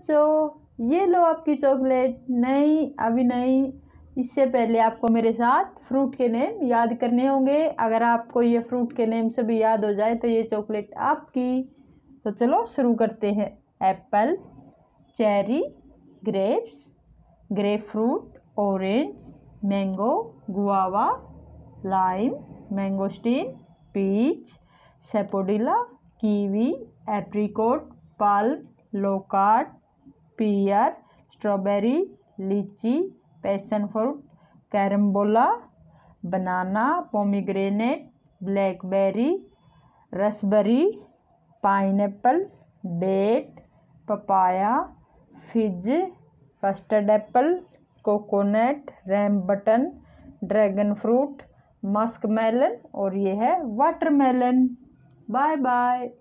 बच्चों ये लो आपकी चॉकलेट नहीं अभी नहीं इससे पहले आपको मेरे साथ फ्रूट के नेम याद करने होंगे अगर आपको ये फ्रूट के नेम से भी याद हो जाए तो ये चॉकलेट आपकी तो चलो शुरू करते हैं apple cherry grapes grapefruit orange mango guava lime mangosteen peach sapodilla kiwi apricot pulp loquat pear strawberry lychee passion fruit carambola banana pomegranate blackberry raspberry pineapple date papaya fig custard apple coconut rambutan dragon fruit muskmelon और ये है watermelon bye bye